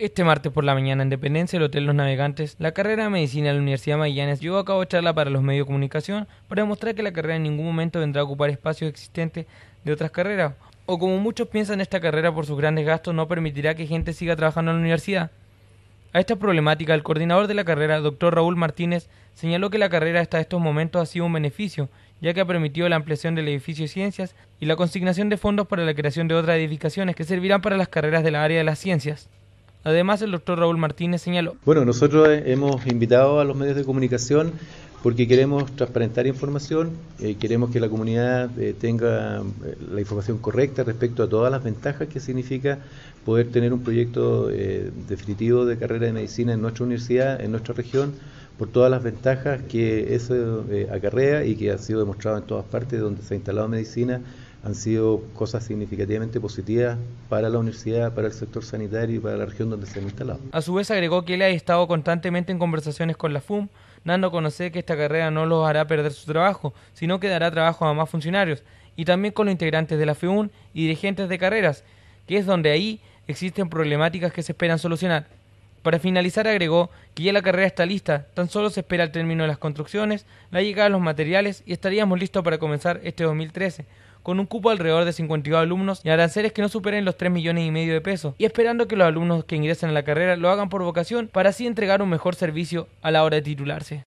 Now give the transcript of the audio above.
Este martes por la mañana en Dependencia del Hotel Los Navegantes, la carrera de Medicina de la Universidad Magallanes llevó a cabo charla para los medios de comunicación para demostrar que la carrera en ningún momento vendrá a ocupar espacios existentes de otras carreras, o como muchos piensan esta carrera por sus grandes gastos no permitirá que gente siga trabajando en la universidad. A esta problemática, el coordinador de la carrera, doctor Raúl Martínez, señaló que la carrera hasta estos momentos ha sido un beneficio, ya que ha permitido la ampliación del edificio de ciencias y la consignación de fondos para la creación de otras edificaciones que servirán para las carreras de la área de las ciencias. Además, el doctor Raúl Martínez señaló. Bueno, nosotros eh, hemos invitado a los medios de comunicación porque queremos transparentar información, eh, queremos que la comunidad eh, tenga la información correcta respecto a todas las ventajas que significa poder tener un proyecto definitivo de carrera de medicina en nuestra universidad, en nuestra región por todas las ventajas que eso eh, acarrea y que ha sido demostrado en todas partes donde se ha instalado medicina, han sido cosas significativamente positivas para la universidad, para el sector sanitario y para la región donde se han instalado. A su vez agregó que él ha estado constantemente en conversaciones con la FUM, dando a conocer que esta carrera no los hará perder su trabajo, sino que dará trabajo a más funcionarios, y también con los integrantes de la FUM y dirigentes de carreras, que es donde ahí existen problemáticas que se esperan solucionar. Para finalizar agregó que ya la carrera está lista, tan solo se espera el término de las construcciones, la llegada de los materiales y estaríamos listos para comenzar este 2013, con un cupo alrededor de 52 alumnos y aranceles que no superen los 3 millones y medio de pesos, y esperando que los alumnos que ingresen a la carrera lo hagan por vocación para así entregar un mejor servicio a la hora de titularse.